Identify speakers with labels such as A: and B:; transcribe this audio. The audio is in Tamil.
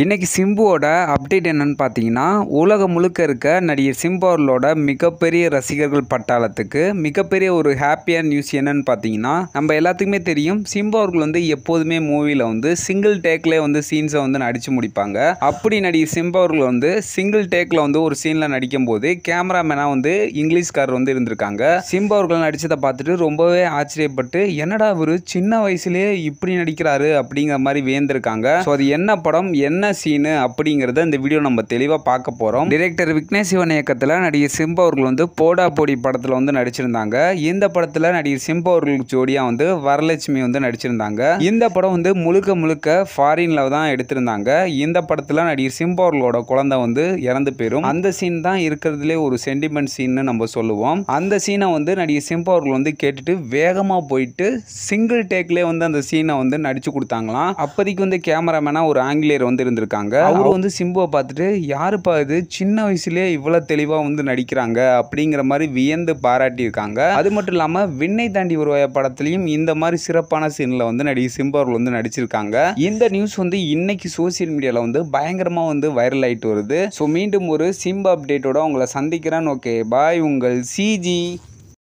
A: இன்றைக்கி சிம்புவோட அப்டேட் என்னென்னு பார்த்தீங்கன்னா உலகம் முழுக்க இருக்க நடிகர் சிம்பு அவர்களோட மிகப்பெரிய ரசிகர்கள் பட்டாளத்துக்கு மிகப்பெரிய ஒரு ஹாப்பியான நியூஸ் என்னென்னு பார்த்தீங்கன்னா நம்ம எல்லாத்துக்குமே தெரியும் சிம்பு அவர்கள் வந்து எப்போதுமே மூவியில் வந்து சிங்கிள் டேக்கில் வந்து சீன்ஸை வந்து நடித்து முடிப்பாங்க அப்படி நடிகர் சிம்பு அவர்கள் வந்து சிங்கிள் டேக்கில் வந்து ஒரு சீனில் நடிக்கும் போது கேமராமேனாக வந்து இங்கிலீஷ்காரர் வந்து இருந்திருக்காங்க சிம்பு அவர்கள் நடித்ததை பார்த்துட்டு ரொம்பவே ஆச்சரியப்பட்டு என்னடா ஒரு சின்ன வயசுலேயே இப்படி நடிக்கிறாரு அப்படிங்கிற மாதிரி வேந்திருக்காங்க ஸோ அது என்ன படம் என்ன என்ன சீனு அப்படிங்கிறத இந்த வீடியோ நம்ம தெளிவாக பார்க்க போகிறோம் டிரெக்டர் விக்னேஷ் சிவன் இயக்கத்தில் நடிகர் சிம்பு அவர்கள் வந்து போடா போடி படத்தில் வந்து நடிச்சிருந்தாங்க இந்த படத்தில் நடிகர் சிம்பு அவர்களுக்கு ஜோடியாக வந்து வரலட்சுமி வந்து நடிச்சிருந்தாங்க இந்த படம் வந்து முழுக்க முழுக்க ஃபாரினில் தான் எடுத்திருந்தாங்க இந்த படத்தில் நடிகர் சிம்பு அவர்களோட குழந்தை வந்து இறந்து போயிடும் அந்த சீன் தான் இருக்கிறதுலே ஒரு சென்டிமெண்ட் சீன் நம்ம சொல்லுவோம் அந்த சீனை வந்து நடிகர் சிம்பு அவர்கள் வந்து கேட்டுட்டு வேகமாக போயிட்டு சிங்கிள் டேக்லேயே வந்து அந்த சீனை வந்து நடிச்சு கொடுத்தாங்களாம் அப்போதைக்கு வந்து கேமராமேனாக ஒரு ஆங்கிலேயர் வந்து இருந்திருக்காங்க அவர் வந்து சிம்புவை பார்த்துட்டு யாருப்பா இது சின்ன வயசுலேயே இவ்வளோ தெளிவாக வந்து நடிக்கிறாங்க அப்படிங்கிற மாதிரி வியந்து பாராட்டியிருக்காங்க அது மட்டும் இல்லாமல் விண்ணை தாண்டி உருவாய படத்துலையும் இந்த மாதிரி சிறப்பான சீனில் வந்து நடிகை சிம்பு அவர்கள் வந்து நடிச்சிருக்காங்க இந்த நியூஸ் வந்து இன்னைக்கு சோசியல் மீடியாவில் வந்து பயங்கரமாக வந்து வைரல் ஆகிட்டு வருது ஸோ மீண்டும் ஒரு சிம்பு அப்டேட்டோட உங்களை சந்திக்கிறேன் ஓகே பாய் உங்கள் சிஜி